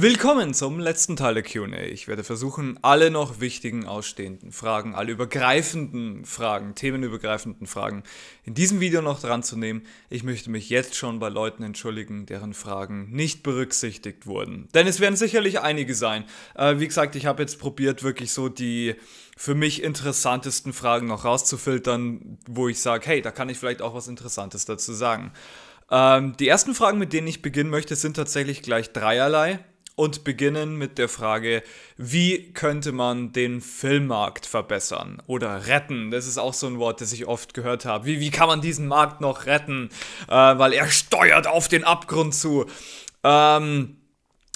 Willkommen zum letzten Teil der QA. Ich werde versuchen, alle noch wichtigen ausstehenden Fragen, alle übergreifenden Fragen, themenübergreifenden Fragen in diesem Video noch dran zu nehmen. Ich möchte mich jetzt schon bei Leuten entschuldigen, deren Fragen nicht berücksichtigt wurden. Denn es werden sicherlich einige sein. Äh, wie gesagt, ich habe jetzt probiert, wirklich so die für mich interessantesten Fragen noch rauszufiltern, wo ich sage, hey, da kann ich vielleicht auch was Interessantes dazu sagen. Ähm, die ersten Fragen, mit denen ich beginnen möchte, sind tatsächlich gleich dreierlei und beginnen mit der Frage, wie könnte man den Filmmarkt verbessern oder retten? Das ist auch so ein Wort, das ich oft gehört habe. Wie, wie kann man diesen Markt noch retten? Äh, weil er steuert auf den Abgrund zu. Ähm,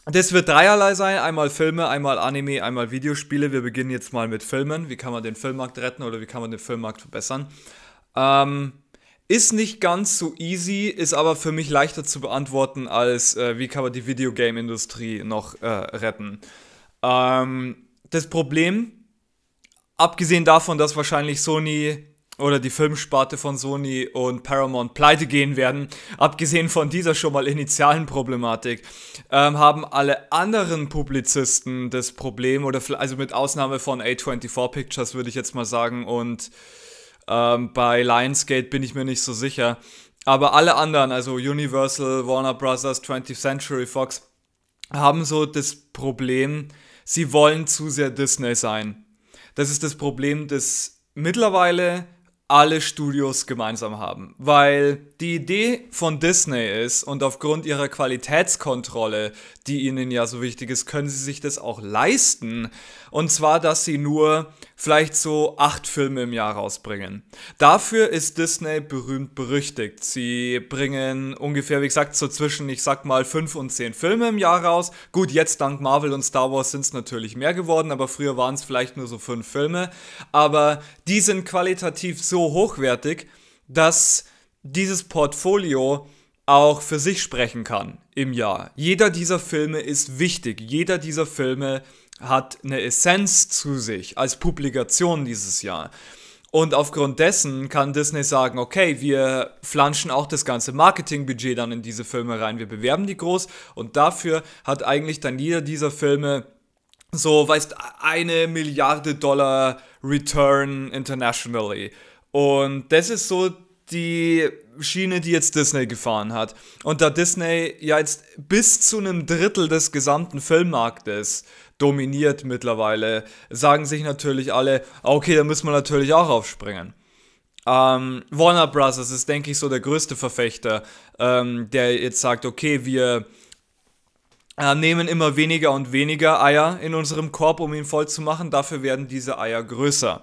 das wird dreierlei sein: einmal Filme, einmal Anime, einmal Videospiele. Wir beginnen jetzt mal mit Filmen. Wie kann man den Filmmarkt retten oder wie kann man den Filmmarkt verbessern? Ähm, ist nicht ganz so easy, ist aber für mich leichter zu beantworten als äh, wie kann man die Videogame-Industrie noch äh, retten. Ähm, das Problem, abgesehen davon, dass wahrscheinlich Sony oder die Filmsparte von Sony und Paramount pleite gehen werden, abgesehen von dieser schon mal initialen Problematik, ähm, haben alle anderen Publizisten das Problem, oder also mit Ausnahme von A24 Pictures würde ich jetzt mal sagen und ähm, bei Lionsgate bin ich mir nicht so sicher. Aber alle anderen, also Universal, Warner Brothers, 20th Century Fox, haben so das Problem, sie wollen zu sehr Disney sein. Das ist das Problem, das mittlerweile alle Studios gemeinsam haben. Weil die Idee von Disney ist, und aufgrund ihrer Qualitätskontrolle, die ihnen ja so wichtig ist, können sie sich das auch leisten. Und zwar, dass sie nur vielleicht so acht Filme im Jahr rausbringen. Dafür ist Disney berühmt berüchtigt. Sie bringen ungefähr, wie gesagt, so zwischen, ich sag mal, fünf und zehn Filme im Jahr raus. Gut, jetzt dank Marvel und Star Wars sind es natürlich mehr geworden, aber früher waren es vielleicht nur so fünf Filme. Aber die sind qualitativ so hochwertig, dass dieses Portfolio auch für sich sprechen kann im Jahr. Jeder dieser Filme ist wichtig. Jeder dieser Filme ist hat eine Essenz zu sich als Publikation dieses Jahr. Und aufgrund dessen kann Disney sagen, okay, wir flanschen auch das ganze Marketingbudget dann in diese Filme rein, wir bewerben die groß und dafür hat eigentlich dann jeder dieser Filme so, weißt, eine Milliarde Dollar Return internationally. Und das ist so die Schiene, die jetzt Disney gefahren hat. Und da Disney ja jetzt bis zu einem Drittel des gesamten Filmmarktes dominiert mittlerweile, sagen sich natürlich alle, ah, okay, da müssen wir natürlich auch aufspringen. Ähm, Warner Bros. ist, denke ich, so der größte Verfechter, ähm, der jetzt sagt, okay, wir äh, nehmen immer weniger und weniger Eier in unserem Korb, um ihn voll zu machen, dafür werden diese Eier größer.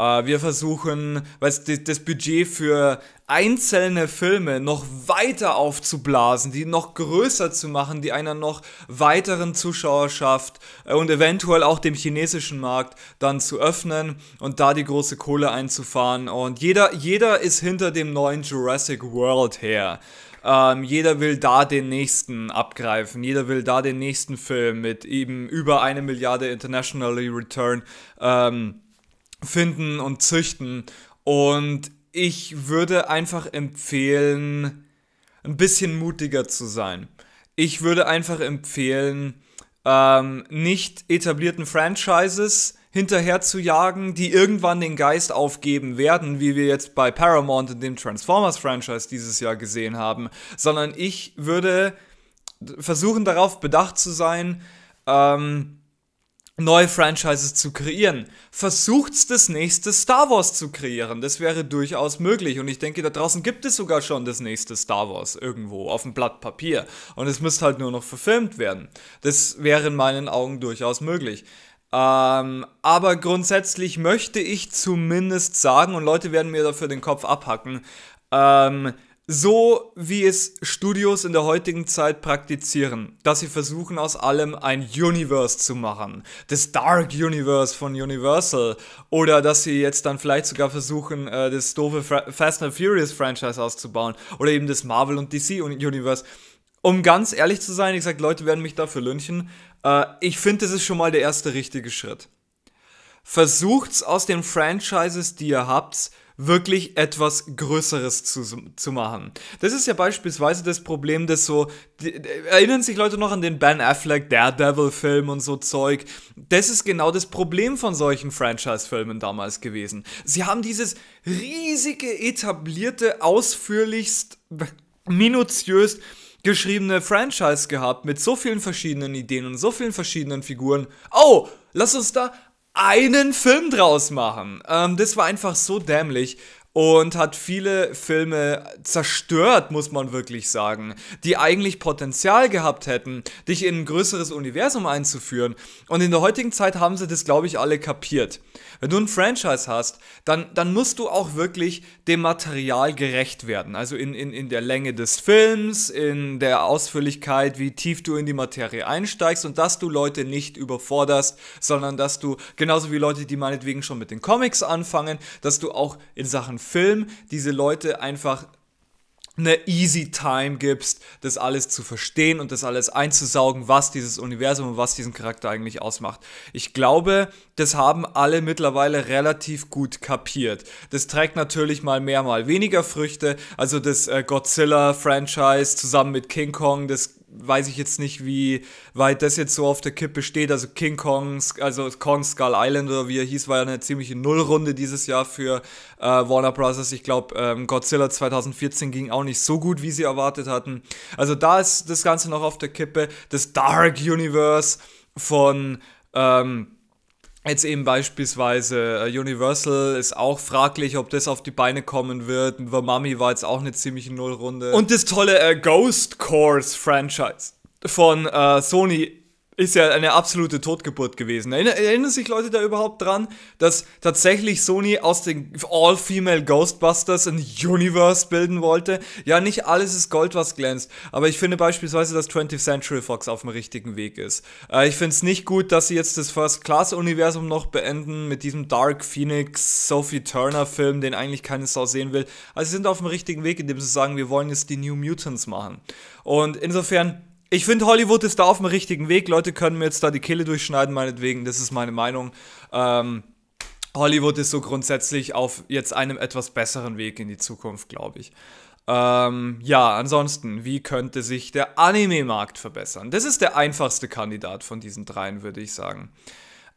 Äh, wir versuchen, was das Budget für einzelne Filme noch weiter aufzublasen, die noch größer zu machen, die einer noch weiteren Zuschauerschaft äh, und eventuell auch dem chinesischen Markt dann zu öffnen und da die große Kohle einzufahren. Und jeder, jeder ist hinter dem neuen Jurassic World her. Ähm, jeder will da den nächsten abgreifen. Jeder will da den nächsten Film mit eben über eine Milliarde Internationally Return ähm, finden und züchten. Und ich würde einfach empfehlen, ein bisschen mutiger zu sein. Ich würde einfach empfehlen, ähm, nicht etablierten Franchises hinterher zu jagen, die irgendwann den Geist aufgeben werden, wie wir jetzt bei Paramount in dem Transformers-Franchise dieses Jahr gesehen haben, sondern ich würde versuchen darauf bedacht zu sein, ähm, neue Franchises zu kreieren. Versucht das nächste Star Wars zu kreieren. Das wäre durchaus möglich. Und ich denke, da draußen gibt es sogar schon das nächste Star Wars irgendwo auf dem Blatt Papier. Und es müsste halt nur noch verfilmt werden. Das wäre in meinen Augen durchaus möglich. Ähm, aber grundsätzlich möchte ich zumindest sagen, und Leute werden mir dafür den Kopf abhacken, ähm, so wie es Studios in der heutigen Zeit praktizieren, dass sie versuchen aus allem ein Universe zu machen, das Dark Universe von Universal oder dass sie jetzt dann vielleicht sogar versuchen, äh, das doofe Fast and Furious Franchise auszubauen oder eben das Marvel und DC Universe. Um ganz ehrlich zu sein, ich sag, Leute werden mich dafür lynchen. Äh, ich finde, das ist schon mal der erste richtige Schritt. Versucht's aus den Franchises, die ihr habt, wirklich etwas Größeres zu, zu machen. Das ist ja beispielsweise das Problem, dass so, die, erinnern sich Leute noch an den Ben Affleck Daredevil-Film und so Zeug? Das ist genau das Problem von solchen Franchise-Filmen damals gewesen. Sie haben dieses riesige, etablierte, ausführlichst, minutiös geschriebene Franchise gehabt mit so vielen verschiedenen Ideen und so vielen verschiedenen Figuren. Oh, lass uns da einen Film draus machen. Ähm, das war einfach so dämlich und hat viele Filme zerstört, muss man wirklich sagen, die eigentlich Potenzial gehabt hätten, dich in ein größeres Universum einzuführen. Und in der heutigen Zeit haben sie das, glaube ich, alle kapiert. Wenn du ein Franchise hast, dann, dann musst du auch wirklich dem Material gerecht werden. Also in, in, in der Länge des Films, in der Ausführlichkeit, wie tief du in die Materie einsteigst und dass du Leute nicht überforderst, sondern dass du, genauso wie Leute, die meinetwegen schon mit den Comics anfangen, dass du auch in Sachen Film diese Leute einfach eine easy time gibst, das alles zu verstehen und das alles einzusaugen, was dieses Universum und was diesen Charakter eigentlich ausmacht. Ich glaube, das haben alle mittlerweile relativ gut kapiert. Das trägt natürlich mal mehr, mal weniger Früchte. Also das äh, Godzilla-Franchise zusammen mit King Kong, das weiß ich jetzt nicht, wie weit das jetzt so auf der Kippe steht. Also King Kong, also Kong Skull Island oder wie er hieß, war ja eine ziemliche Nullrunde dieses Jahr für äh, Warner Bros. Ich glaube, ähm, Godzilla 2014 ging auch nicht so gut, wie sie erwartet hatten. Also da ist das Ganze noch auf der Kippe. Das Dark Universe von ähm, Jetzt eben beispielsweise äh, Universal ist auch fraglich, ob das auf die Beine kommen wird. The Mummy war jetzt auch eine ziemliche Nullrunde. Und das tolle äh, Ghost Course Franchise von äh, Sony ist ja eine absolute Totgeburt gewesen. Erinnern sich Leute da überhaupt dran, dass tatsächlich Sony aus den All-Female Ghostbusters ein Universe bilden wollte? Ja, nicht alles ist Gold, was glänzt. Aber ich finde beispielsweise, dass 20th Century Fox auf dem richtigen Weg ist. Äh, ich finde es nicht gut, dass sie jetzt das First-Class-Universum noch beenden mit diesem Dark Phoenix, Sophie Turner-Film, den eigentlich keine Sau sehen will. Also sie sind auf dem richtigen Weg, indem sie sagen, wir wollen jetzt die New Mutants machen. Und insofern ich finde, Hollywood ist da auf dem richtigen Weg. Leute können mir jetzt da die Kehle durchschneiden, meinetwegen. Das ist meine Meinung. Ähm, Hollywood ist so grundsätzlich auf jetzt einem etwas besseren Weg in die Zukunft, glaube ich. Ähm, ja, ansonsten, wie könnte sich der Anime-Markt verbessern? Das ist der einfachste Kandidat von diesen dreien, würde ich sagen.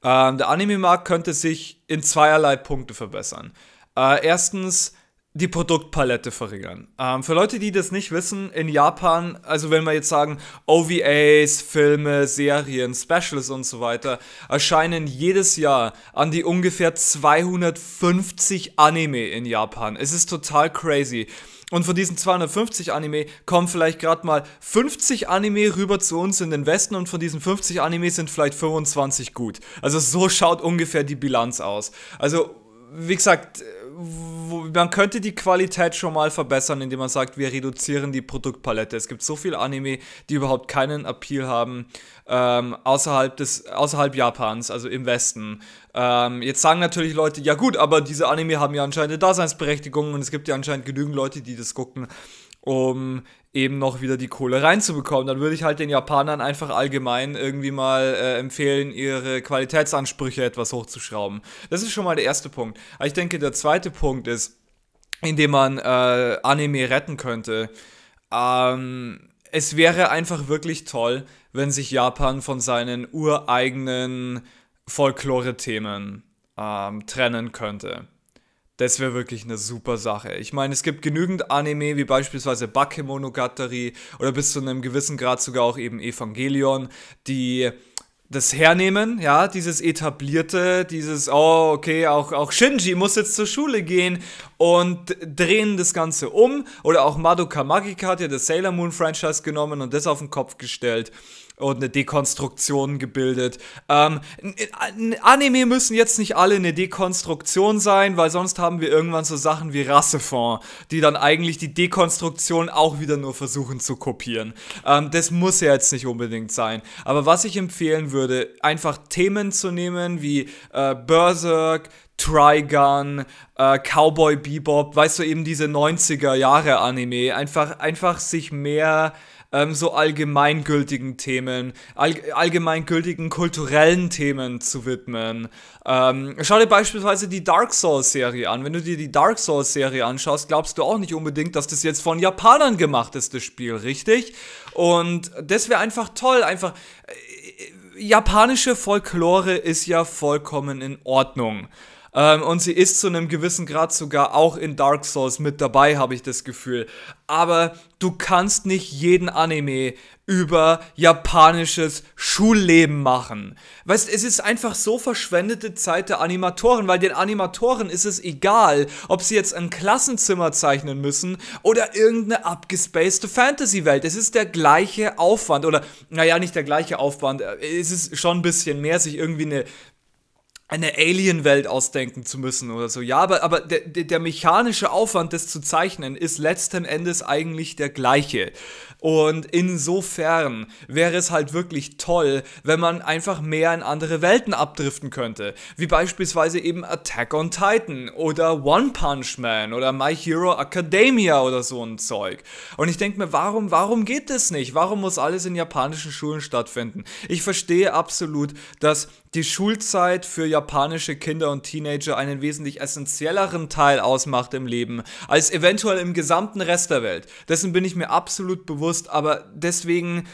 Ähm, der Anime-Markt könnte sich in zweierlei Punkte verbessern. Äh, erstens, die Produktpalette verringern. Ähm, für Leute, die das nicht wissen, in Japan, also wenn wir jetzt sagen OVAs, Filme, Serien, Specials und so weiter, erscheinen jedes Jahr an die ungefähr 250 Anime in Japan. Es ist total crazy. Und von diesen 250 Anime kommen vielleicht gerade mal 50 Anime rüber zu uns in den Westen und von diesen 50 Anime sind vielleicht 25 gut. Also so schaut ungefähr die Bilanz aus. Also wie gesagt, wo, man könnte die Qualität schon mal verbessern, indem man sagt, wir reduzieren die Produktpalette. Es gibt so viel Anime, die überhaupt keinen Appeal haben ähm, außerhalb des außerhalb Japans, also im Westen. Ähm, jetzt sagen natürlich Leute, ja gut, aber diese Anime haben ja anscheinend eine Daseinsberechtigung und es gibt ja anscheinend genügend Leute, die das gucken um eben noch wieder die Kohle reinzubekommen. Dann würde ich halt den Japanern einfach allgemein irgendwie mal äh, empfehlen, ihre Qualitätsansprüche etwas hochzuschrauben. Das ist schon mal der erste Punkt. Aber ich denke, der zweite Punkt ist, indem man äh, Anime retten könnte. Ähm, es wäre einfach wirklich toll, wenn sich Japan von seinen ureigenen Folklore-Themen ähm, trennen könnte. Das wäre wirklich eine super Sache. Ich meine, es gibt genügend Anime, wie beispielsweise Bakemonogatari oder bis zu einem gewissen Grad sogar auch eben Evangelion, die das hernehmen, ja, dieses etablierte, dieses, oh, okay, auch, auch Shinji muss jetzt zur Schule gehen und drehen das Ganze um. Oder auch Madoka Magica hat ja das Sailor Moon Franchise genommen und das auf den Kopf gestellt und eine Dekonstruktion gebildet. Ähm, Anime müssen jetzt nicht alle eine Dekonstruktion sein, weil sonst haben wir irgendwann so Sachen wie Rassefonds, die dann eigentlich die Dekonstruktion auch wieder nur versuchen zu kopieren. Ähm, das muss ja jetzt nicht unbedingt sein. Aber was ich empfehlen würde, einfach Themen zu nehmen wie äh, Berserk, Trigun, äh, Cowboy Bebop, weißt du, eben diese 90er Jahre Anime. Einfach, einfach sich mehr ähm, so allgemeingültigen Themen, all, allgemeingültigen kulturellen Themen zu widmen. Ähm, schau dir beispielsweise die Dark Souls-Serie an. Wenn du dir die Dark Souls-Serie anschaust, glaubst du auch nicht unbedingt, dass das jetzt von Japanern gemacht ist, das Spiel, richtig? Und das wäre einfach toll, einfach. Äh, äh, japanische Folklore ist ja vollkommen in Ordnung. Ähm, und sie ist zu einem gewissen Grad sogar auch in Dark Souls mit dabei, habe ich das Gefühl. Aber du kannst nicht jeden Anime über japanisches Schulleben machen. Weißt, es ist einfach so verschwendete Zeit der Animatoren, weil den Animatoren ist es egal, ob sie jetzt ein Klassenzimmer zeichnen müssen oder irgendeine abgespacede Fantasy-Welt. Es ist der gleiche Aufwand oder, naja, nicht der gleiche Aufwand. Äh, es ist schon ein bisschen mehr, sich irgendwie eine eine Alien-Welt ausdenken zu müssen oder so. Ja, aber, aber der, der mechanische Aufwand, das zu zeichnen, ist letzten Endes eigentlich der gleiche. Und insofern wäre es halt wirklich toll, wenn man einfach mehr in andere Welten abdriften könnte. Wie beispielsweise eben Attack on Titan oder One Punch Man oder My Hero Academia oder so ein Zeug. Und ich denke mir, warum, warum geht das nicht? Warum muss alles in japanischen Schulen stattfinden? Ich verstehe absolut, dass die Schulzeit für japanische Kinder und Teenager einen wesentlich essentielleren Teil ausmacht im Leben, als eventuell im gesamten Rest der Welt. Dessen bin ich mir absolut bewusst, aber deswegen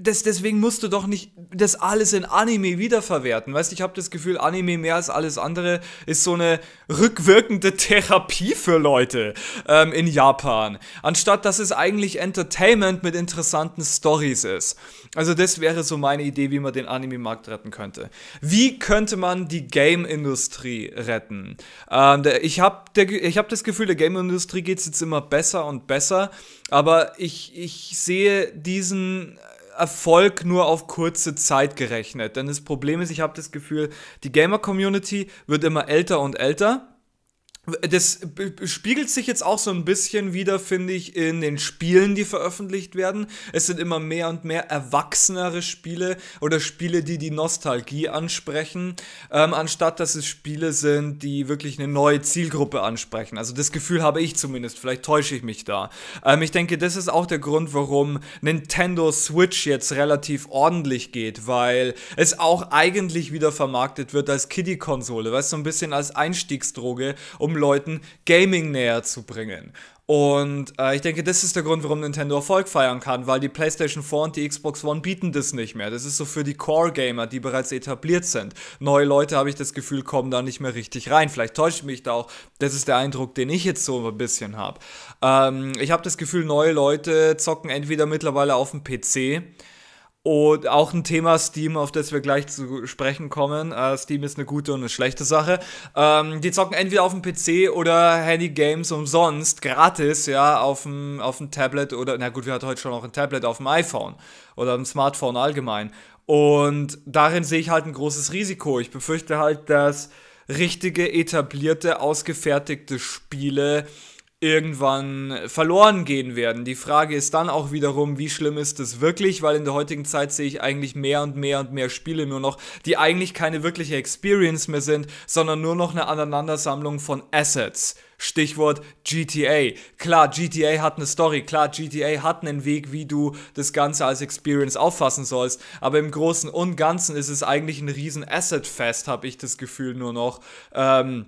das, deswegen musst du doch nicht das alles in Anime wiederverwerten. Weißt du, ich habe das Gefühl, Anime mehr als alles andere ist so eine rückwirkende Therapie für Leute ähm, in Japan. Anstatt dass es eigentlich Entertainment mit interessanten Stories ist. Also, das wäre so meine Idee, wie man den Anime-Markt retten könnte. Wie könnte man die Game-Industrie retten? Ähm, der, ich habe hab das Gefühl, der Game-Industrie geht es jetzt immer besser und besser, aber ich, ich sehe diesen Erfolg nur auf kurze Zeit gerechnet. Denn das Problem ist, ich habe das Gefühl, die Gamer-Community wird immer älter und älter das spiegelt sich jetzt auch so ein bisschen wieder, finde ich, in den Spielen, die veröffentlicht werden. Es sind immer mehr und mehr erwachsenere Spiele oder Spiele, die die Nostalgie ansprechen, ähm, anstatt dass es Spiele sind, die wirklich eine neue Zielgruppe ansprechen. Also das Gefühl habe ich zumindest, vielleicht täusche ich mich da. Ähm, ich denke, das ist auch der Grund, warum Nintendo Switch jetzt relativ ordentlich geht, weil es auch eigentlich wieder vermarktet wird als Kiddie-Konsole, weißt du, so ein bisschen als Einstiegsdroge, um Leuten Gaming näher zu bringen. Und äh, ich denke, das ist der Grund, warum Nintendo Erfolg feiern kann, weil die PlayStation 4 und die Xbox One bieten das nicht mehr. Das ist so für die Core-Gamer, die bereits etabliert sind. Neue Leute, habe ich das Gefühl, kommen da nicht mehr richtig rein. Vielleicht täuscht mich da auch. Das ist der Eindruck, den ich jetzt so ein bisschen habe. Ähm, ich habe das Gefühl, neue Leute zocken entweder mittlerweile auf dem PC und auch ein Thema Steam, auf das wir gleich zu sprechen kommen. Uh, Steam ist eine gute und eine schlechte Sache. Ähm, die zocken entweder auf dem PC oder Handy Games umsonst, gratis, ja, auf dem, auf dem Tablet oder, na gut, wir hatten heute schon auch ein Tablet auf dem iPhone oder dem Smartphone allgemein. Und darin sehe ich halt ein großes Risiko. Ich befürchte halt, dass richtige, etablierte, ausgefertigte Spiele irgendwann verloren gehen werden. Die Frage ist dann auch wiederum, wie schlimm ist es wirklich, weil in der heutigen Zeit sehe ich eigentlich mehr und mehr und mehr Spiele nur noch, die eigentlich keine wirkliche Experience mehr sind, sondern nur noch eine Aneinandersammlung von Assets. Stichwort GTA. Klar, GTA hat eine Story, klar, GTA hat einen Weg, wie du das Ganze als Experience auffassen sollst, aber im Großen und Ganzen ist es eigentlich ein riesen Asset-Fest, habe ich das Gefühl nur noch. Ähm,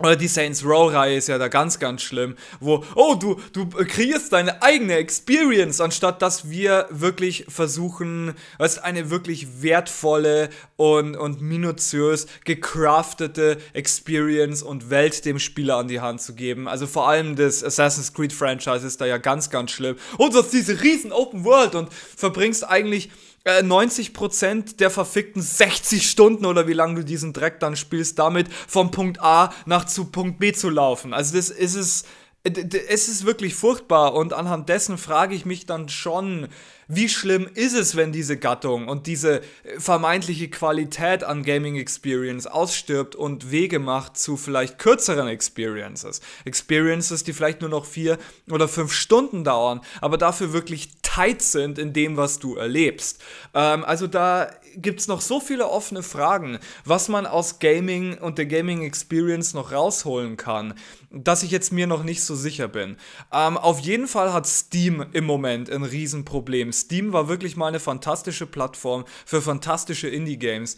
oder die Saints Row-Reihe ist ja da ganz, ganz schlimm, wo, oh, du, du kreierst deine eigene Experience, anstatt dass wir wirklich versuchen, was eine wirklich wertvolle und, und minutiös gecraftete Experience und Welt dem Spieler an die Hand zu geben. Also vor allem das Assassin's Creed-Franchise ist da ja ganz, ganz schlimm. Und du hast diese riesen Open World und verbringst eigentlich äh, 90% der verfickten 60 Stunden oder wie lange du diesen Dreck dann spielst, damit vom Punkt A nach zu Punkt B zu laufen. Also das ist es äh, es ist wirklich furchtbar und anhand dessen frage ich mich dann schon, wie schlimm ist es, wenn diese Gattung und diese äh, vermeintliche Qualität an Gaming Experience ausstirbt und Wege macht zu vielleicht kürzeren Experiences. Experiences, die vielleicht nur noch vier oder fünf Stunden dauern, aber dafür wirklich Details sind in dem, was du erlebst. Ähm, also da gibt es noch so viele offene Fragen, was man aus Gaming und der Gaming Experience noch rausholen kann, dass ich jetzt mir noch nicht so sicher bin. Ähm, auf jeden Fall hat Steam im Moment ein Riesenproblem. Steam war wirklich mal eine fantastische Plattform für fantastische Indie-Games.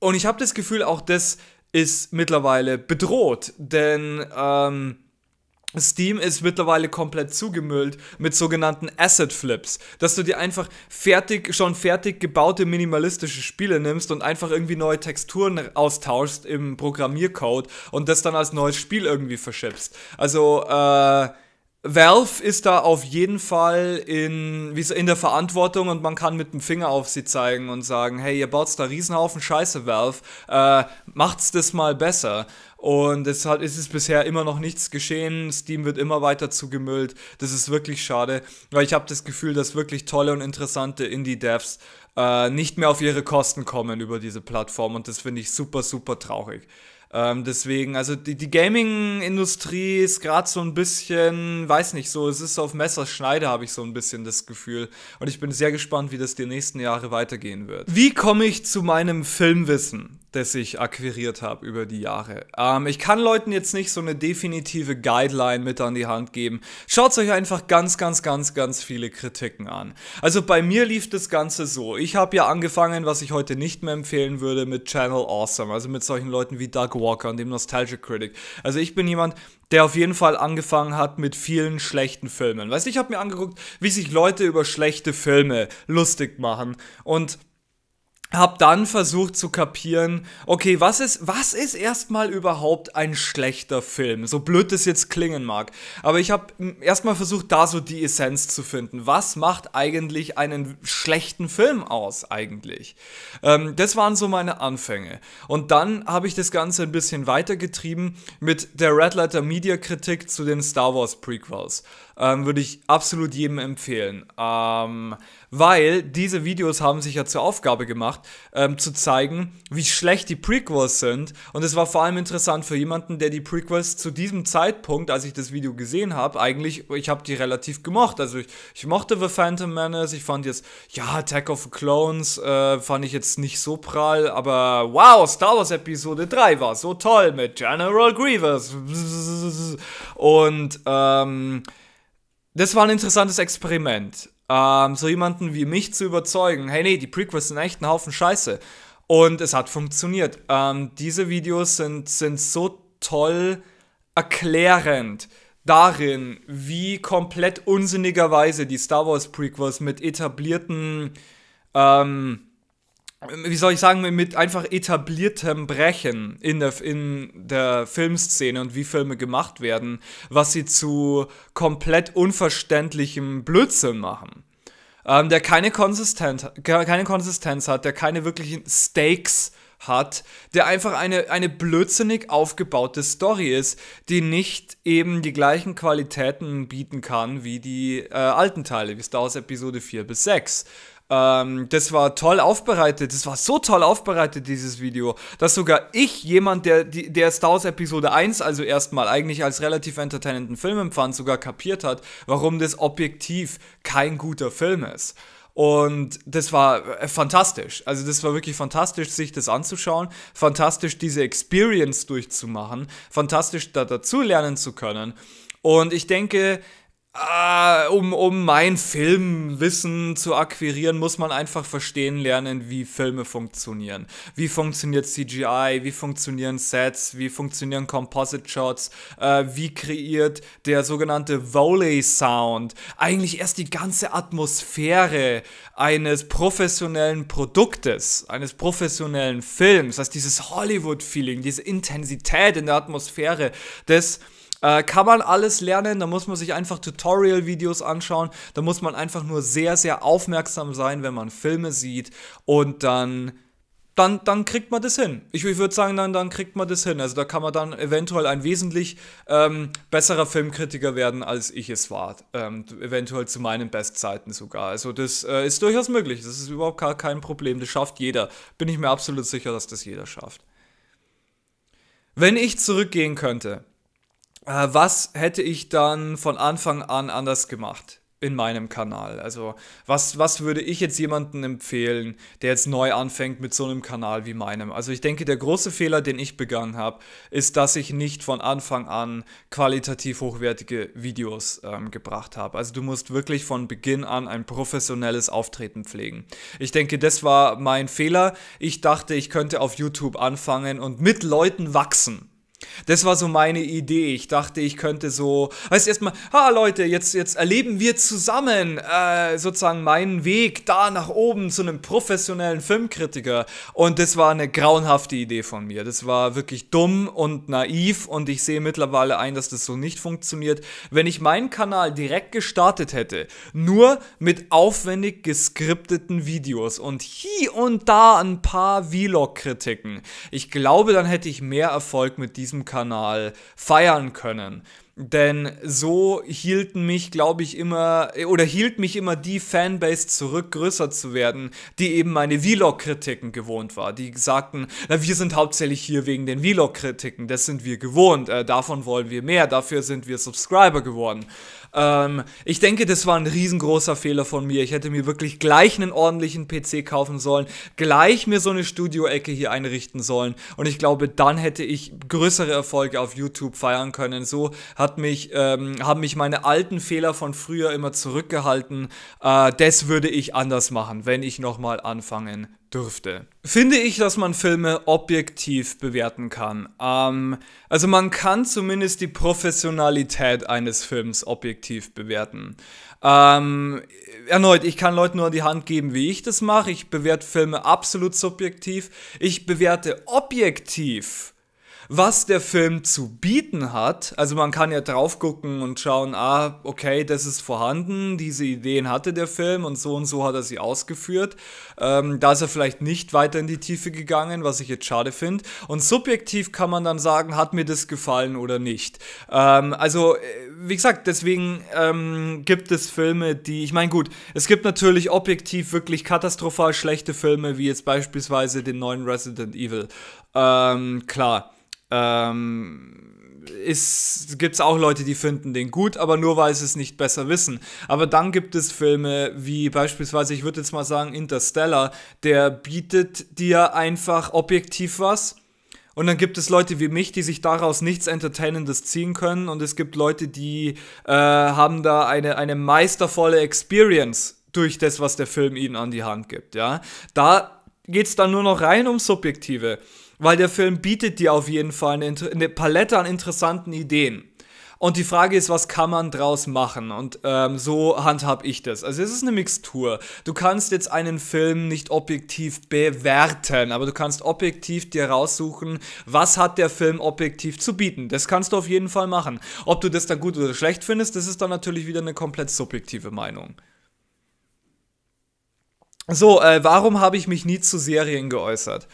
Und ich habe das Gefühl, auch das ist mittlerweile bedroht, denn... Ähm, Steam ist mittlerweile komplett zugemüllt mit sogenannten Asset Flips, dass du dir einfach fertig, schon fertig gebaute minimalistische Spiele nimmst und einfach irgendwie neue Texturen austauschst im Programmiercode und das dann als neues Spiel irgendwie verschippst. Also, äh, Valve ist da auf jeden Fall in, in der Verantwortung und man kann mit dem Finger auf sie zeigen und sagen, hey, ihr baut da Riesenhaufen Scheiße, Valve, äh, macht's das mal besser. Und es hat, es ist bisher immer noch nichts geschehen. Steam wird immer weiter zugemüllt. Das ist wirklich schade, weil ich habe das Gefühl, dass wirklich tolle und interessante Indie-Devs äh, nicht mehr auf ihre Kosten kommen über diese Plattform. Und das finde ich super, super traurig. Ähm, deswegen, also die, die Gaming-Industrie ist gerade so ein bisschen, weiß nicht, so, es ist auf Messerschneide, habe ich so ein bisschen das Gefühl. Und ich bin sehr gespannt, wie das die nächsten Jahre weitergehen wird. Wie komme ich zu meinem Filmwissen? das ich akquiriert habe über die Jahre. Ähm, ich kann Leuten jetzt nicht so eine definitive Guideline mit an die Hand geben. Schaut euch einfach ganz, ganz, ganz, ganz viele Kritiken an. Also bei mir lief das Ganze so. Ich habe ja angefangen, was ich heute nicht mehr empfehlen würde, mit Channel Awesome, also mit solchen Leuten wie Doug Walker und dem Nostalgia Critic. Also ich bin jemand, der auf jeden Fall angefangen hat mit vielen schlechten Filmen. Weißt du, ich habe mir angeguckt, wie sich Leute über schlechte Filme lustig machen und habe dann versucht zu kapieren, okay, was ist, was ist erstmal überhaupt ein schlechter Film? So blöd es jetzt klingen mag. Aber ich habe erstmal versucht, da so die Essenz zu finden. Was macht eigentlich einen schlechten Film aus eigentlich? Ähm, das waren so meine Anfänge. Und dann habe ich das Ganze ein bisschen weitergetrieben mit der Red Letter Media Kritik zu den Star Wars Prequels ähm, würde ich absolut jedem empfehlen. Ähm, weil diese Videos haben sich ja zur Aufgabe gemacht, ähm, zu zeigen, wie schlecht die Prequels sind. Und es war vor allem interessant für jemanden, der die Prequels zu diesem Zeitpunkt, als ich das Video gesehen habe, eigentlich, ich habe die relativ gemocht. Also ich, ich, mochte The Phantom Menace, ich fand jetzt, ja, Attack of the Clones äh, fand ich jetzt nicht so prall, aber wow, Star Wars Episode 3 war so toll mit General Grievous. Und ähm, das war ein interessantes Experiment, ähm, so jemanden wie mich zu überzeugen, hey nee, die Prequels sind echt ein Haufen Scheiße. Und es hat funktioniert. Ähm, diese Videos sind, sind so toll erklärend darin, wie komplett unsinnigerweise die Star Wars Prequels mit etablierten ähm, wie soll ich sagen, mit einfach etabliertem Brechen in der, in der Filmszene und wie Filme gemacht werden, was sie zu komplett unverständlichem Blödsinn machen. Ähm, der keine Konsistenz, keine Konsistenz hat, der keine wirklichen Stakes hat, der einfach eine, eine blödsinnig aufgebaute Story ist, die nicht eben die gleichen Qualitäten bieten kann wie die äh, alten Teile, wie Star Wars Episode 4 bis 6. Ähm, das war toll aufbereitet. Das war so toll aufbereitet, dieses Video, dass sogar ich, jemand, der, der Star Wars Episode 1 also erstmal eigentlich als relativ entertainenden Film empfand, sogar kapiert hat, warum das objektiv kein guter Film ist. Und das war äh, fantastisch. Also das war wirklich fantastisch, sich das anzuschauen, fantastisch diese Experience durchzumachen, fantastisch da dazu lernen zu können. Und ich denke, äh, um, um mein Filmwissen zu akquirieren, muss man einfach verstehen lernen, wie Filme funktionieren. Wie funktioniert CGI, wie funktionieren Sets, wie funktionieren Composite Shots, äh, wie kreiert der sogenannte Volley Sound eigentlich erst die ganze Atmosphäre eines professionellen Produktes, eines professionellen Films, das heißt dieses Hollywood-Feeling, diese Intensität in der Atmosphäre des äh, kann man alles lernen, da muss man sich einfach Tutorial-Videos anschauen, da muss man einfach nur sehr, sehr aufmerksam sein, wenn man Filme sieht und dann dann, dann kriegt man das hin. Ich, ich würde sagen, dann, dann kriegt man das hin. Also da kann man dann eventuell ein wesentlich ähm, besserer Filmkritiker werden, als ich es war. Ähm, eventuell zu meinen Bestzeiten sogar. Also das äh, ist durchaus möglich. Das ist überhaupt gar kein Problem. Das schafft jeder. Bin ich mir absolut sicher, dass das jeder schafft. Wenn ich zurückgehen könnte äh, was hätte ich dann von Anfang an anders gemacht in meinem Kanal? Also was, was würde ich jetzt jemandem empfehlen, der jetzt neu anfängt mit so einem Kanal wie meinem? Also ich denke, der große Fehler, den ich begangen habe, ist, dass ich nicht von Anfang an qualitativ hochwertige Videos ähm, gebracht habe. Also du musst wirklich von Beginn an ein professionelles Auftreten pflegen. Ich denke, das war mein Fehler. Ich dachte, ich könnte auf YouTube anfangen und mit Leuten wachsen. Das war so meine Idee. Ich dachte, ich könnte so, weißt du, erstmal, ha Leute, jetzt, jetzt erleben wir zusammen äh, sozusagen meinen Weg da nach oben zu einem professionellen Filmkritiker. Und das war eine grauenhafte Idee von mir. Das war wirklich dumm und naiv und ich sehe mittlerweile ein, dass das so nicht funktioniert. Wenn ich meinen Kanal direkt gestartet hätte, nur mit aufwendig geskripteten Videos und hier und da ein paar Vlog-Kritiken, ich glaube, dann hätte ich mehr Erfolg mit diesem YouTube-Kanal feiern können. Denn so hielten mich, glaube ich, immer äh, oder hielt mich immer die Fanbase zurück, größer zu werden, die eben meine Vlog-Kritiken gewohnt war. Die sagten, na, wir sind hauptsächlich hier wegen den Vlog-Kritiken, das sind wir gewohnt, äh, davon wollen wir mehr, dafür sind wir Subscriber geworden. Ähm, ich denke, das war ein riesengroßer Fehler von mir. Ich hätte mir wirklich gleich einen ordentlichen PC kaufen sollen, gleich mir so eine Studio-Ecke hier einrichten sollen. Und ich glaube, dann hätte ich größere Erfolge auf YouTube feiern können. So hat mich, ähm, haben mich meine alten Fehler von früher immer zurückgehalten. Äh, das würde ich anders machen, wenn ich nochmal anfangen dürfte. Finde ich, dass man Filme objektiv bewerten kann. Ähm, also man kann zumindest die Professionalität eines Films objektiv bewerten. Ähm, erneut, ich kann Leuten nur an die Hand geben, wie ich das mache. Ich bewerte Filme absolut subjektiv. Ich bewerte objektiv was der Film zu bieten hat. Also man kann ja drauf gucken und schauen, ah, okay, das ist vorhanden, diese Ideen hatte der Film und so und so hat er sie ausgeführt. Ähm, da ist er vielleicht nicht weiter in die Tiefe gegangen, was ich jetzt schade finde. Und subjektiv kann man dann sagen, hat mir das gefallen oder nicht. Ähm, also, äh, wie gesagt, deswegen ähm, gibt es Filme, die, ich meine, gut, es gibt natürlich objektiv wirklich katastrophal schlechte Filme, wie jetzt beispielsweise den neuen Resident Evil. Ähm, klar. Ähm, gibt es auch Leute, die finden den gut, aber nur weil sie es nicht besser wissen. Aber dann gibt es Filme wie beispielsweise, ich würde jetzt mal sagen, Interstellar, der bietet dir einfach objektiv was. Und dann gibt es Leute wie mich, die sich daraus nichts Entertainendes ziehen können. Und es gibt Leute, die äh, haben da eine, eine meistervolle Experience durch das, was der Film ihnen an die Hand gibt. Ja? Da geht es dann nur noch rein um Subjektive weil der Film bietet dir auf jeden Fall eine, eine Palette an interessanten Ideen. Und die Frage ist, was kann man draus machen? Und ähm, so handhab ich das. Also es ist eine Mixtur. Du kannst jetzt einen Film nicht objektiv bewerten, aber du kannst objektiv dir raussuchen, was hat der Film objektiv zu bieten. Das kannst du auf jeden Fall machen. Ob du das dann gut oder schlecht findest, das ist dann natürlich wieder eine komplett subjektive Meinung. So, äh, warum habe ich mich nie zu Serien geäußert?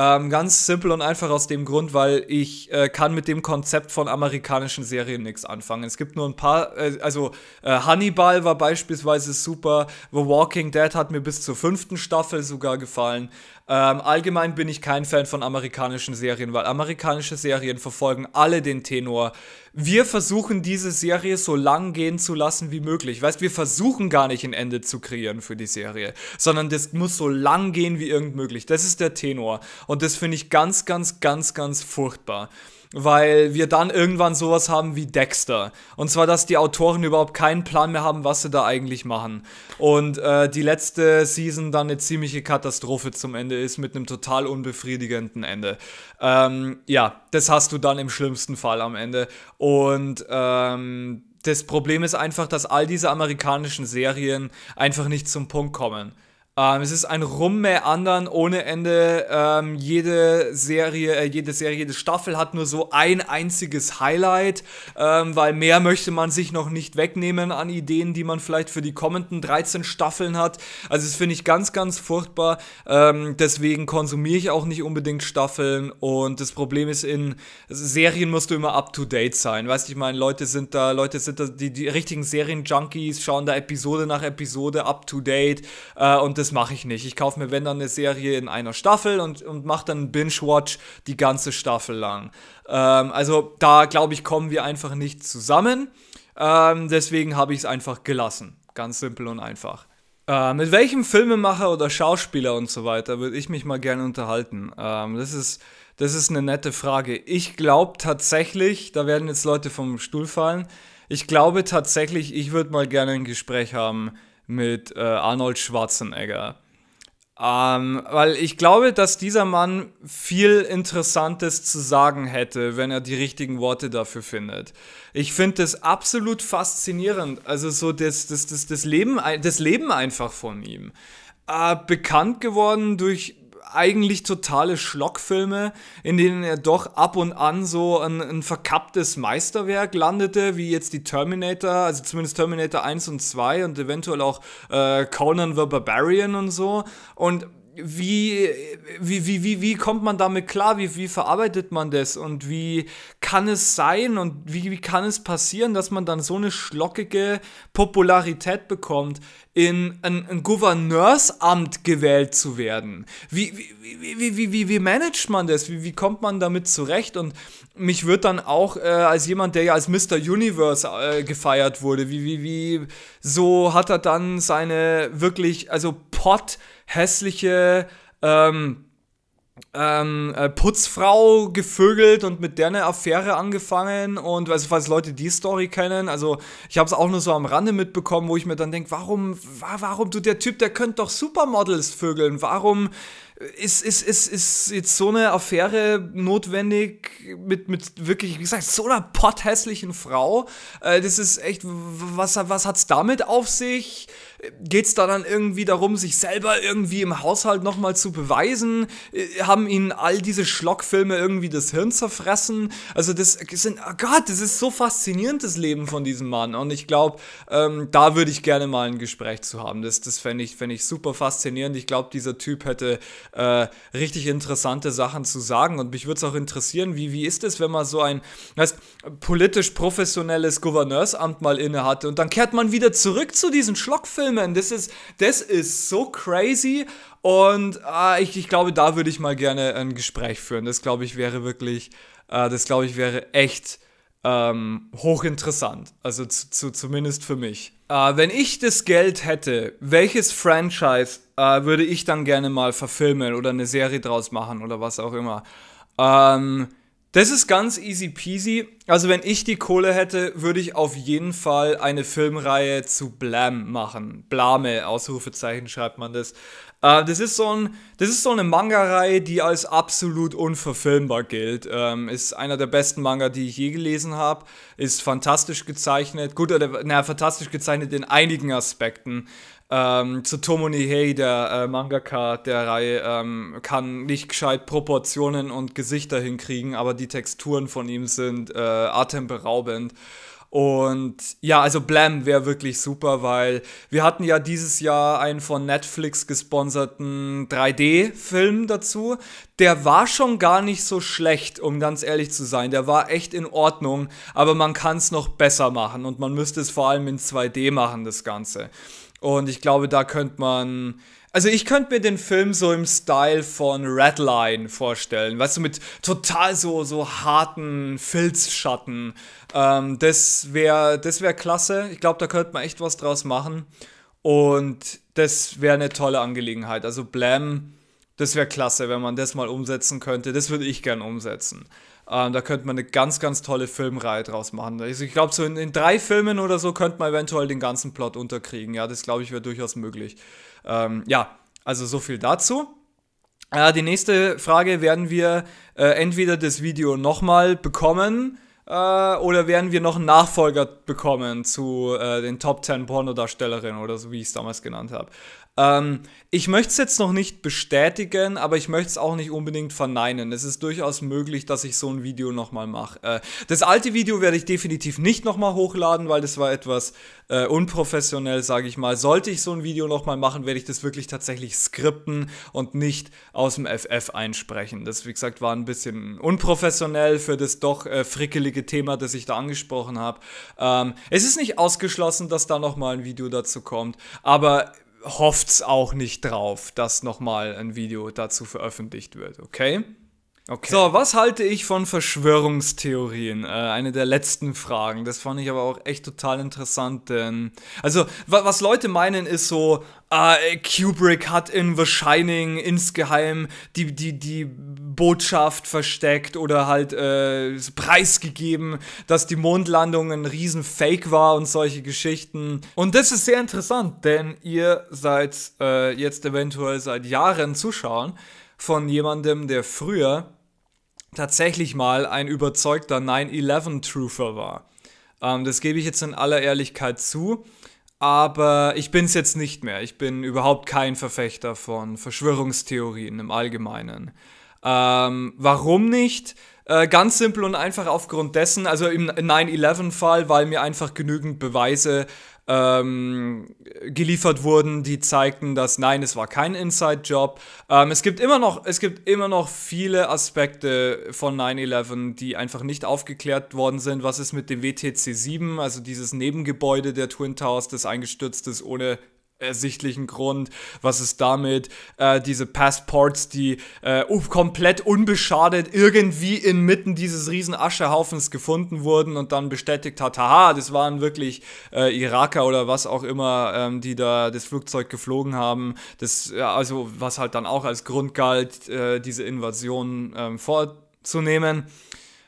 Ähm, ganz simpel und einfach aus dem Grund, weil ich äh, kann mit dem Konzept von amerikanischen Serien nichts anfangen. Es gibt nur ein paar, äh, also äh, Hannibal war beispielsweise super, The Walking Dead hat mir bis zur fünften Staffel sogar gefallen. Ähm, allgemein bin ich kein Fan von amerikanischen Serien, weil amerikanische Serien verfolgen alle den Tenor. Wir versuchen diese Serie so lang gehen zu lassen wie möglich. Weißt, wir versuchen gar nicht ein Ende zu kreieren für die Serie, sondern das muss so lang gehen wie irgend möglich. Das ist der Tenor und das finde ich ganz, ganz, ganz, ganz furchtbar weil wir dann irgendwann sowas haben wie Dexter. Und zwar, dass die Autoren überhaupt keinen Plan mehr haben, was sie da eigentlich machen. Und äh, die letzte Season dann eine ziemliche Katastrophe zum Ende ist mit einem total unbefriedigenden Ende. Ähm, ja, das hast du dann im schlimmsten Fall am Ende. Und ähm, das Problem ist einfach, dass all diese amerikanischen Serien einfach nicht zum Punkt kommen. Ähm, es ist ein Rummeandern ohne Ende. Ähm, jede Serie, äh, jede Serie, jede Staffel hat nur so ein einziges Highlight, ähm, weil mehr möchte man sich noch nicht wegnehmen an Ideen, die man vielleicht für die kommenden 13 Staffeln hat. Also das finde ich ganz, ganz furchtbar. Ähm, deswegen konsumiere ich auch nicht unbedingt Staffeln und das Problem ist, in Serien musst du immer up to date sein. Weißt du, ich meine, Leute sind da, Leute sind da, die, die richtigen Serien-Junkies schauen da Episode nach Episode up to date äh, und das das mache ich nicht. Ich kaufe mir, wenn dann, eine Serie in einer Staffel und, und mache dann Binge-Watch die ganze Staffel lang. Ähm, also da, glaube ich, kommen wir einfach nicht zusammen. Ähm, deswegen habe ich es einfach gelassen. Ganz simpel und einfach. Äh, mit welchem Filmemacher oder Schauspieler und so weiter würde ich mich mal gerne unterhalten? Ähm, das, ist, das ist eine nette Frage. Ich glaube tatsächlich, da werden jetzt Leute vom Stuhl fallen, ich glaube tatsächlich, ich würde mal gerne ein Gespräch haben mit äh, Arnold Schwarzenegger. Ähm, weil ich glaube, dass dieser Mann viel Interessantes zu sagen hätte, wenn er die richtigen Worte dafür findet. Ich finde das absolut faszinierend. Also so das, das, das, das, Leben, das Leben einfach von ihm. Äh, bekannt geworden durch eigentlich totale Schlockfilme, in denen er doch ab und an so ein, ein verkapptes Meisterwerk landete, wie jetzt die Terminator, also zumindest Terminator 1 und 2 und eventuell auch äh, Conan the Barbarian und so. Und wie, wie, wie, wie, wie kommt man damit klar? Wie, wie verarbeitet man das? Und wie kann es sein und wie, wie kann es passieren, dass man dann so eine schlockige Popularität bekommt, in ein, ein Gouverneursamt gewählt zu werden? Wie, wie, wie, wie, wie, wie managt man das? Wie, wie kommt man damit zurecht? Und mich wird dann auch äh, als jemand, der ja als Mr. Universe äh, gefeiert wurde, wie, wie, wie, so hat er dann seine wirklich, also pott, hässliche ähm, ähm, äh, Putzfrau gevögelt und mit der eine Affäre angefangen und also falls Leute die Story kennen, also ich habe es auch nur so am Rande mitbekommen, wo ich mir dann denke, warum, warum du der Typ, der könnte doch Supermodels vögeln, warum ist, ist, ist, ist jetzt so eine Affäre notwendig mit, mit wirklich, wie gesagt, so einer potthässlichen Frau? Äh, das ist echt, was, was es damit auf sich? Geht es da dann irgendwie darum, sich selber irgendwie im Haushalt nochmal zu beweisen? Äh, haben ihnen all diese Schlockfilme irgendwie das Hirn zerfressen? Also das sind, oh Gott, das ist so faszinierend, das Leben von diesem Mann. Und ich glaube, ähm, da würde ich gerne mal ein Gespräch zu haben. Das, das fände ich, fänd ich super faszinierend. Ich glaube, dieser Typ hätte äh, richtig interessante Sachen zu sagen. Und mich würde es auch interessieren, wie, wie ist es, wenn man so ein heißt, politisch professionelles Gouverneursamt mal inne hatte und dann kehrt man wieder zurück zu diesen Schlockfilmen. Das ist, das ist so crazy. Und äh, ich, ich glaube, da würde ich mal gerne ein Gespräch führen. Das glaube ich wäre wirklich, äh, das glaube ich wäre echt ähm, hochinteressant. Also zu, zu, zumindest für mich. Äh, wenn ich das Geld hätte, welches Franchise äh, würde ich dann gerne mal verfilmen oder eine Serie draus machen oder was auch immer. Ähm, das ist ganz easy peasy. Also wenn ich die Kohle hätte, würde ich auf jeden Fall eine Filmreihe zu Blam machen. Blame, Ausrufezeichen schreibt man das. Äh, das, ist so ein, das ist so eine Manga-Reihe, die als absolut unverfilmbar gilt. Ähm, ist einer der besten Manga, die ich je gelesen habe. Ist fantastisch gezeichnet. Gut, oder, na, fantastisch gezeichnet in einigen Aspekten ähm, Tomoni Nihei, der äh, Mangaka der Reihe, ähm, kann nicht gescheit Proportionen und Gesichter hinkriegen, aber die Texturen von ihm sind äh, atemberaubend. Und ja, also Blam wäre wirklich super, weil wir hatten ja dieses Jahr einen von Netflix gesponserten 3D-Film dazu. Der war schon gar nicht so schlecht, um ganz ehrlich zu sein. Der war echt in Ordnung, aber man kann es noch besser machen und man müsste es vor allem in 2D machen, das Ganze. Und ich glaube, da könnte man. Also ich könnte mir den Film so im Style von Redline vorstellen, weißt du, mit total so, so harten Filzschatten. Ähm, das wäre das wär klasse. Ich glaube, da könnte man echt was draus machen. Und das wäre eine tolle Angelegenheit. Also Blam, das wäre klasse, wenn man das mal umsetzen könnte. Das würde ich gern umsetzen. Ähm, da könnte man eine ganz, ganz tolle Filmreihe draus machen. Also ich glaube, so in, in, drei Filmen oder so könnte man eventuell den ganzen Plot unterkriegen. Ja, das glaube ich wäre durchaus möglich. Ähm, ja, also so viel dazu. Äh, die nächste Frage werden wir äh, entweder das Video nochmal bekommen äh, oder werden wir noch einen Nachfolger bekommen zu äh, den Top 10 Pornodarstellerinnen oder so, wie ich es damals genannt habe. Ähm, ich möchte es jetzt noch nicht bestätigen, aber ich möchte es auch nicht unbedingt verneinen. Es ist durchaus möglich, dass ich so ein Video nochmal mache. Äh, das alte Video werde ich definitiv nicht nochmal hochladen, weil das war etwas äh, unprofessionell, sage ich mal. Sollte ich so ein Video nochmal machen, werde ich das wirklich tatsächlich skripten und nicht aus dem FF einsprechen. Das, wie gesagt, war ein bisschen unprofessionell für das doch äh, frickelige Thema, das ich da angesprochen habe. Ähm, es ist nicht ausgeschlossen, dass da nochmal ein Video dazu kommt, aber hofft auch nicht drauf, dass nochmal ein Video dazu veröffentlicht wird, okay? Okay. So, was halte ich von Verschwörungstheorien? Äh, eine der letzten Fragen. Das fand ich aber auch echt total interessant, denn also was Leute meinen ist so, äh, Kubrick hat in The Shining insgeheim die die die Botschaft versteckt oder halt äh, preisgegeben, dass die Mondlandung ein riesen Fake war und solche Geschichten. Und das ist sehr interessant, denn ihr seid äh, jetzt eventuell seit Jahren Zuschauern von jemandem, der früher tatsächlich mal ein überzeugter 9-11-Truther war. Ähm, das gebe ich jetzt in aller Ehrlichkeit zu. Aber ich bin es jetzt nicht mehr. Ich bin überhaupt kein Verfechter von Verschwörungstheorien im Allgemeinen. Ähm, warum nicht? Äh, ganz simpel und einfach aufgrund dessen, also im 9-11-Fall, weil mir einfach genügend Beweise ähm, geliefert wurden, die zeigten, dass nein, es war kein Inside-Job. Ähm, es, es gibt immer noch viele Aspekte von 9-11, die einfach nicht aufgeklärt worden sind. Was ist mit dem WTC-7, also dieses Nebengebäude der Twin Towers, das eingestürzt ist, ohne ersichtlichen Grund. Was ist damit? Äh, diese Passports, die äh, komplett unbeschadet irgendwie inmitten dieses riesen Aschehaufens gefunden wurden und dann bestätigt hat, haha, das waren wirklich äh, Iraker oder was auch immer, ähm, die da das Flugzeug geflogen haben. Das, ja, also was halt dann auch als Grund galt, äh, diese Invasion ähm, vorzunehmen.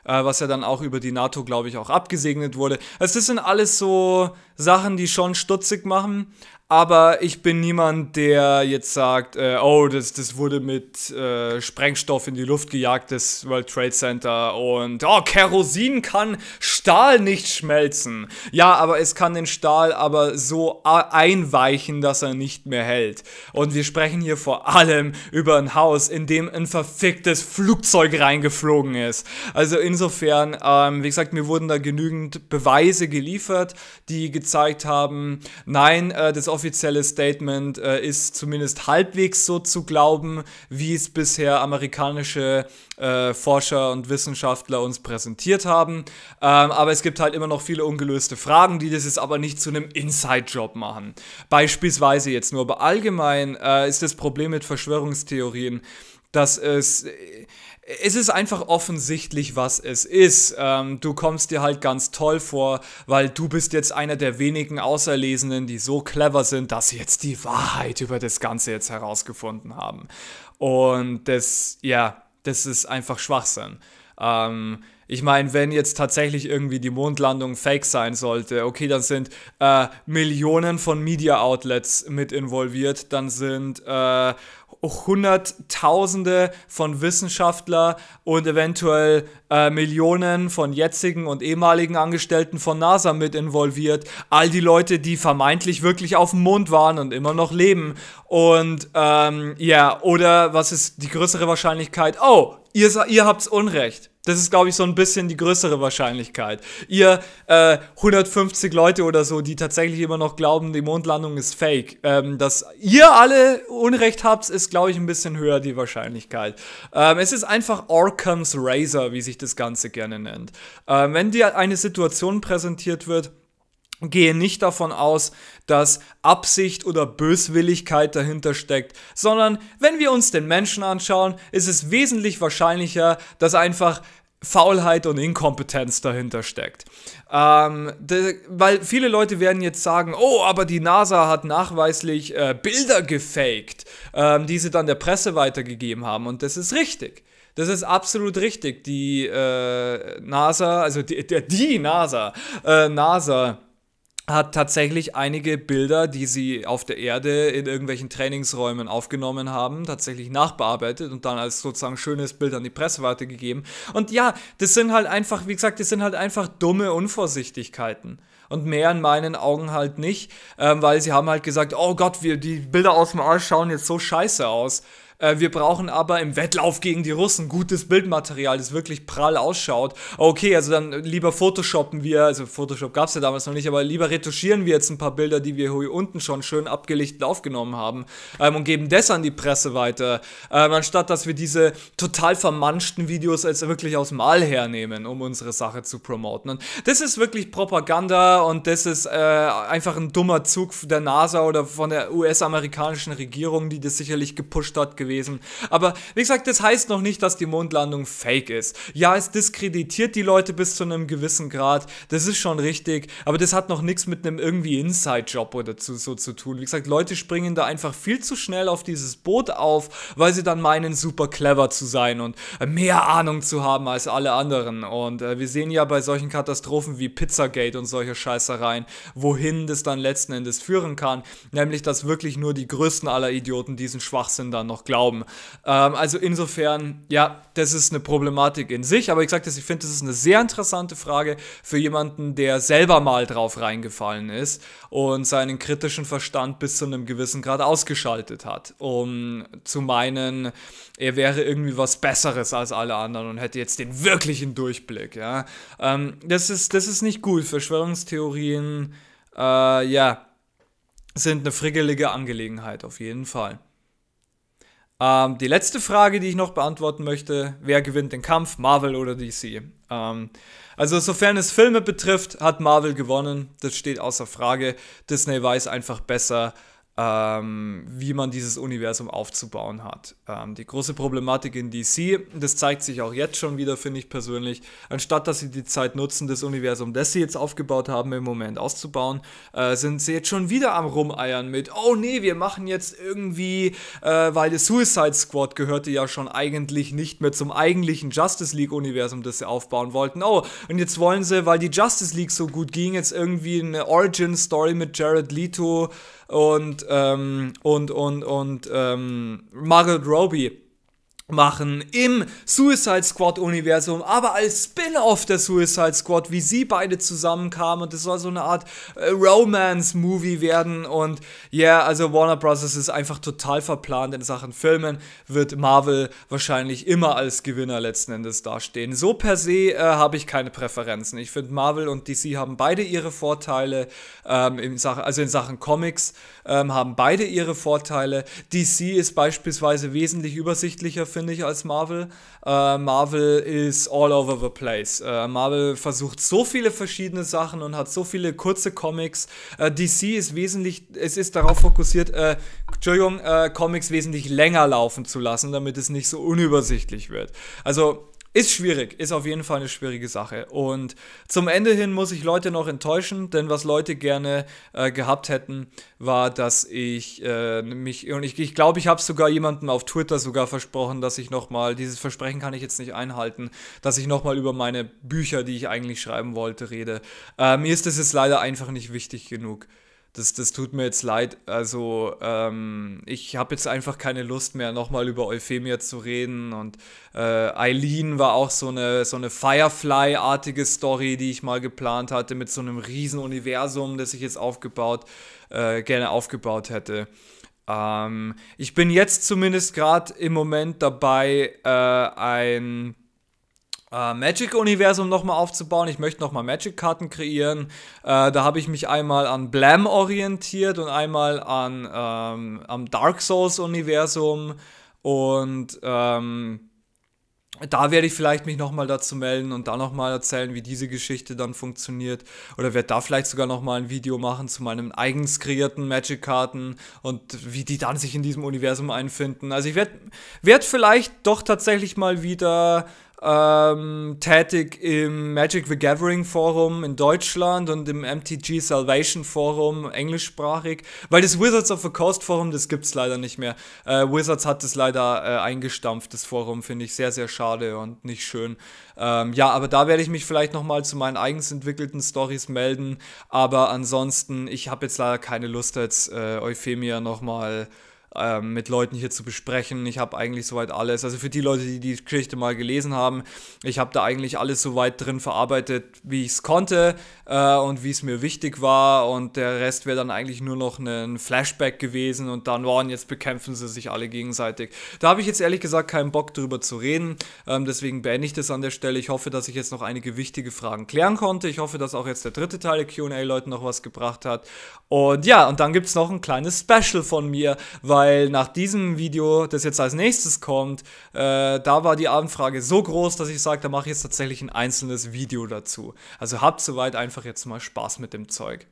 Äh, was ja dann auch über die NATO, glaube ich, auch abgesegnet wurde. Es also, sind alles so Sachen, die schon stutzig machen, aber ich bin niemand, der jetzt sagt, äh, oh, das, das wurde mit äh, Sprengstoff in die Luft gejagt, das World Trade Center. Und, oh, Kerosin kann Stahl nicht schmelzen. Ja, aber es kann den Stahl aber so einweichen, dass er nicht mehr hält. Und wir sprechen hier vor allem über ein Haus, in dem ein verficktes Flugzeug reingeflogen ist. Also insofern, ähm, wie gesagt, mir wurden da genügend Beweise geliefert, die gezeigt haben, nein, äh, das Offizier offizielle Statement äh, ist zumindest halbwegs so zu glauben, wie es bisher amerikanische äh, Forscher und Wissenschaftler uns präsentiert haben. Ähm, aber es gibt halt immer noch viele ungelöste Fragen, die das jetzt aber nicht zu einem Inside-Job machen. Beispielsweise jetzt nur, aber allgemein äh, ist das Problem mit Verschwörungstheorien, dass es es ist einfach offensichtlich, was es ist. Ähm, du kommst dir halt ganz toll vor, weil du bist jetzt einer der wenigen Auserlesenen, die so clever sind, dass sie jetzt die Wahrheit über das Ganze jetzt herausgefunden haben. Und das, ja, das ist einfach Schwachsinn. Ähm, ich meine, wenn jetzt tatsächlich irgendwie die Mondlandung fake sein sollte, okay, dann sind äh, Millionen von Media-Outlets mit involviert, dann sind äh, Hunderttausende von Wissenschaftler und eventuell äh, Millionen von jetzigen und ehemaligen Angestellten von NASA mit involviert. All die Leute, die vermeintlich wirklich auf dem Mond waren und immer noch leben. Und ähm, ja, oder was ist die größere Wahrscheinlichkeit? Oh, ihr, ihr habt's Unrecht. Das ist, glaube ich, so ein bisschen die größere Wahrscheinlichkeit. Ihr äh, 150 Leute oder so, die tatsächlich immer noch glauben, die Mondlandung ist fake. Ähm, dass ihr alle Unrecht habt, ist, glaube ich, ein bisschen höher die Wahrscheinlichkeit. Ähm, es ist einfach Orkham's Razor, wie sich das Ganze gerne nennt. Ähm, wenn dir eine Situation präsentiert wird, gehe nicht davon aus, dass Absicht oder Böswilligkeit dahinter steckt, sondern wenn wir uns den Menschen anschauen, ist es wesentlich wahrscheinlicher, dass einfach Faulheit und Inkompetenz dahinter steckt. Ähm, de, weil viele Leute werden jetzt sagen, oh, aber die NASA hat nachweislich äh, Bilder gefaked, ähm, die sie dann der Presse weitergegeben haben. Und das ist richtig. Das ist absolut richtig. Die äh, NASA, also die, die NASA, äh, NASA hat tatsächlich einige Bilder, die sie auf der Erde in irgendwelchen Trainingsräumen aufgenommen haben, tatsächlich nachbearbeitet und dann als sozusagen schönes Bild an die Presse weitergegeben. Und ja, das sind halt einfach, wie gesagt, das sind halt einfach dumme Unvorsichtigkeiten. Und mehr in meinen Augen halt nicht, ähm, weil sie haben halt gesagt, oh Gott, wir, die Bilder aus dem Arsch schauen jetzt so scheiße aus. Äh, wir brauchen aber im Wettlauf gegen die Russen gutes Bildmaterial, das wirklich prall ausschaut. Okay, also dann lieber Photoshoppen wir, also Photoshop gab es ja damals noch nicht, aber lieber retuschieren wir jetzt ein paar Bilder, die wir hier unten schon schön abgelichtet aufgenommen haben ähm, und geben das an die Presse weiter, ähm, anstatt dass wir diese total vermanschten Videos als wirklich aus Mal hernehmen, um unsere Sache zu promoten. Und das ist wirklich Propaganda und das ist äh, einfach ein dummer Zug der NASA oder von der US-amerikanischen Regierung, die das sicherlich gepusht hat, gewesen gewesen. Aber wie gesagt, das heißt noch nicht, dass die Mondlandung fake ist. Ja, es diskreditiert die Leute bis zu einem gewissen Grad. Das ist schon richtig. Aber das hat noch nichts mit einem irgendwie Inside-Job oder zu, so zu tun. Wie gesagt, Leute springen da einfach viel zu schnell auf dieses Boot auf, weil sie dann meinen, super clever zu sein und mehr Ahnung zu haben als alle anderen. Und äh, wir sehen ja bei solchen Katastrophen wie Pizzagate und solche Scheißereien, wohin das dann letzten Endes führen kann. Nämlich, dass wirklich nur die größten aller Idioten diesen Schwachsinn dann noch glauben glauben. Ähm, also insofern, ja, das ist eine Problematik in sich. Aber ich sage das, ich finde, das ist eine sehr interessante Frage für jemanden, der selber mal drauf reingefallen ist und seinen kritischen Verstand bis zu einem gewissen Grad ausgeschaltet hat, um zu meinen, er wäre irgendwie was Besseres als alle anderen und hätte jetzt den wirklichen Durchblick. Ja? Ähm, das, ist, das ist nicht gut. Verschwörungstheorien, äh, ja, sind eine frickelige Angelegenheit auf jeden Fall. Ähm, die letzte Frage, die ich noch beantworten möchte, wer gewinnt den Kampf, Marvel oder DC? Ähm, also sofern es Filme betrifft, hat Marvel gewonnen, das steht außer Frage. Disney weiß einfach besser, ähm, wie man dieses Universum aufzubauen hat. Ähm, die große Problematik in DC, das zeigt sich auch jetzt schon wieder, finde ich persönlich, anstatt dass sie die Zeit nutzen, das Universum, das sie jetzt aufgebaut haben, im Moment auszubauen, äh, sind sie jetzt schon wieder am Rumeiern mit, oh nee, wir machen jetzt irgendwie, äh, weil das Suicide Squad gehörte ja schon eigentlich nicht mehr zum eigentlichen Justice League-Universum, das sie aufbauen wollten. Oh, und jetzt wollen sie, weil die Justice League so gut ging, jetzt irgendwie eine Origin-Story mit Jared Leto und ähm, und, und, und ähm, Margaret Roby machen im Suicide Squad Universum, aber als Spin-off der Suicide Squad, wie sie beide zusammenkamen und es soll so eine Art äh, Romance Movie werden und ja, yeah, also Warner Bros. ist einfach total verplant in Sachen Filmen, wird Marvel wahrscheinlich immer als Gewinner letzten Endes dastehen. So per se äh, habe ich keine Präferenzen. Ich finde Marvel und DC haben beide ihre Vorteile ähm, in Sachen, also in Sachen Comics ähm, haben beide ihre Vorteile. DC ist beispielsweise wesentlich übersichtlicher für finde ich, als Marvel. Äh, Marvel ist all over the place. Äh, Marvel versucht so viele verschiedene Sachen und hat so viele kurze Comics. Äh, DC ist wesentlich, es ist darauf fokussiert, äh, Entschuldigung, äh, Comics wesentlich länger laufen zu lassen, damit es nicht so unübersichtlich wird. Also ist schwierig, ist auf jeden Fall eine schwierige Sache. Und zum Ende hin muss ich Leute noch enttäuschen, denn was Leute gerne äh, gehabt hätten, war, dass ich äh, mich, und ich glaube, ich, glaub, ich habe sogar jemandem auf Twitter sogar versprochen, dass ich nochmal, dieses Versprechen kann ich jetzt nicht einhalten, dass ich nochmal über meine Bücher, die ich eigentlich schreiben wollte, rede. Äh, mir ist das jetzt leider einfach nicht wichtig genug das, das tut mir jetzt leid. Also ähm, ich habe jetzt einfach keine Lust mehr, nochmal über Euphemia zu reden. Und äh, Eileen äh, war auch so eine, so eine Firefly-artige Story, die ich mal geplant hatte, mit so einem riesen Universum, das ich jetzt aufgebaut, äh, gerne aufgebaut hätte. Ähm, ich bin jetzt zumindest gerade im Moment dabei, äh, ein äh, Magic-Universum nochmal aufzubauen. Ich möchte nochmal Magic-Karten kreieren. Äh, da habe ich mich einmal an Blam orientiert und einmal an ähm, am Dark Souls-Universum. Und ähm, da werde ich vielleicht mich nochmal dazu melden und da nochmal erzählen, wie diese Geschichte dann funktioniert. Oder werde da vielleicht sogar nochmal ein Video machen zu meinen eigens kreierten Magic-Karten und wie die dann sich in diesem Universum einfinden. Also ich werde werd vielleicht doch tatsächlich mal wieder ähm, tätig im Magic the Gathering Forum in Deutschland und im MTG Salvation Forum englischsprachig, weil das Wizards of the Coast Forum, das gibt es leider nicht mehr. Äh, Wizards hat es leider äh, eingestampft, das Forum, finde ich sehr, sehr schade und nicht schön. Ähm, ja, aber da werde ich mich vielleicht nochmal zu meinen eigens entwickelten Stories melden, aber ansonsten, ich habe jetzt leider keine Lust, jetzt äh, Euphemia nochmal mal ähm, mit Leuten hier zu besprechen. Ich habe eigentlich soweit alles. Also für die Leute, die die Geschichte mal gelesen haben, ich habe da eigentlich alles soweit drin verarbeitet, wie ich es konnte äh, und wie es mir wichtig war. Und der Rest wäre dann eigentlich nur noch ne, ein Flashback gewesen und dann waren jetzt bekämpfen sie sich alle gegenseitig. Da habe ich jetzt ehrlich gesagt keinen Bock drüber zu reden. Ähm, deswegen beende ich das an der Stelle. Ich hoffe, dass ich jetzt noch einige wichtige Fragen klären konnte. Ich hoffe, dass auch jetzt der dritte Teil der QA-Leuten noch was gebracht hat. Und ja, und dann gibt es noch ein kleines Special von mir, weil weil nach diesem Video, das jetzt als nächstes kommt, äh, da war die Anfrage so groß, dass ich sage, da mache ich jetzt tatsächlich ein einzelnes Video dazu. Also habt soweit einfach jetzt mal Spaß mit dem Zeug.